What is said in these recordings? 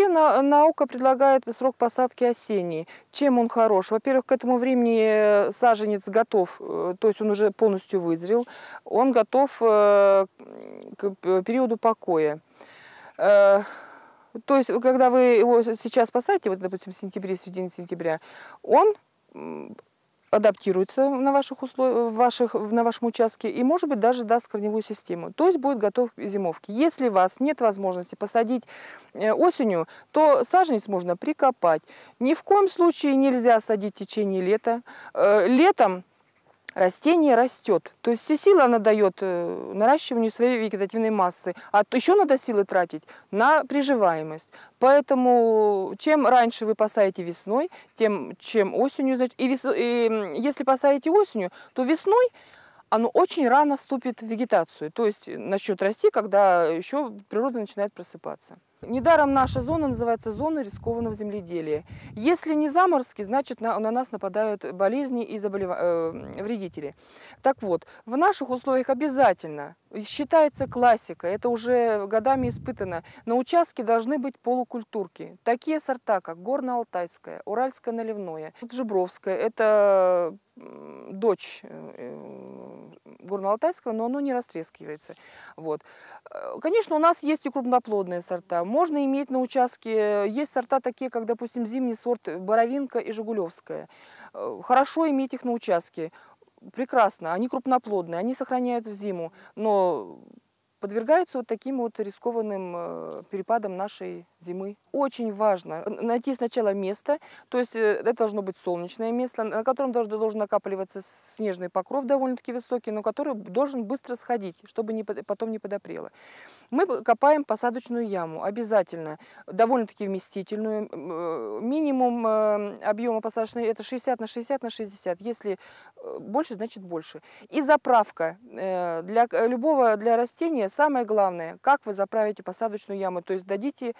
Вообще наука предлагает срок посадки осенний. Чем он хорош? Во-первых, к этому времени э, саженец готов, э, то есть он уже полностью вызрел. Он готов э, к периоду покоя. То есть, когда вы его сейчас посадите, вот, допустим, в сентябре, в середине сентября, он адаптируется на, ваших услов... ваших... на вашем участке и, может быть, даже даст корневую систему. То есть будет готов к зимовке. Если у вас нет возможности посадить э, осенью, то саженец можно прикопать. Ни в коем случае нельзя садить в течение лета. Э, летом растение растет. То есть все силы она дает э, наращиванию своей вегетативной массы. А еще надо силы тратить на приживаемость. Поэтому чем раньше вы посадите весной, тем чем осенью. Значит, и, вес, и если посадите осенью, то весной оно очень рано вступит в вегетацию. То есть начнет расти, когда еще природа начинает просыпаться. Недаром наша зона называется зона рискованного земледелия. Если не заморозки, значит на, на нас нападают болезни и заболев... э, вредители. Так вот, в наших условиях обязательно считается классика, это уже годами испытано. На участке должны быть полукультурки. Такие сорта, как горно-алтайская, уральское наливное, жибровское. Это дочь э, э, горно-алтайского, но оно не растрескивается. Вот. Э, конечно, у нас есть и крупноплодные сорта. Можно иметь на участке, есть сорта такие, как, допустим, зимний сорт Боровинка и Жигулевская. Хорошо иметь их на участке прекрасно, они крупноплодные, они сохраняют в зиму, но подвергаются вот таким вот рискованным э, перепадам нашей зимы. Очень важно э, найти сначала место, то есть э, это должно быть солнечное место, на котором должен, должен накапливаться снежный покров довольно-таки высокий, но который должен быстро сходить, чтобы не, потом не подопрело. Мы копаем посадочную яму обязательно, довольно-таки вместительную. Минимум объема посадочной это 60 на 60 на 60, если если больше, значит больше. И заправка для любого для растения самое главное, как вы заправите посадочную яму, то есть дадите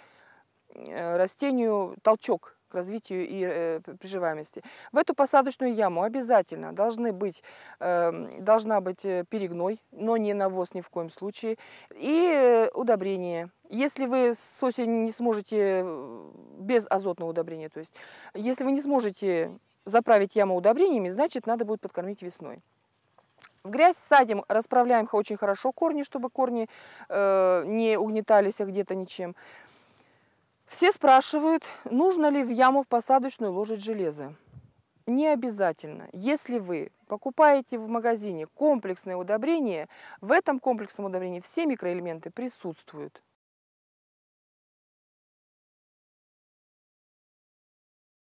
э, растению толчок к развитию и э, приживаемости. В эту посадочную яму обязательно должны быть, э, должна быть э, перегной, но не навоз ни в коем случае, и э, удобрение. Если вы с осени не сможете без азотного удобрения, то есть если вы не сможете заправить яму удобрениями, значит надо будет подкормить весной. В грязь садим, расправляем очень хорошо корни, чтобы корни э, не угнетались а где-то ничем. Все спрашивают, нужно ли в яму в посадочную ложить железо. Не обязательно. Если вы покупаете в магазине комплексное удобрение, в этом комплексном удобрении все микроэлементы присутствуют.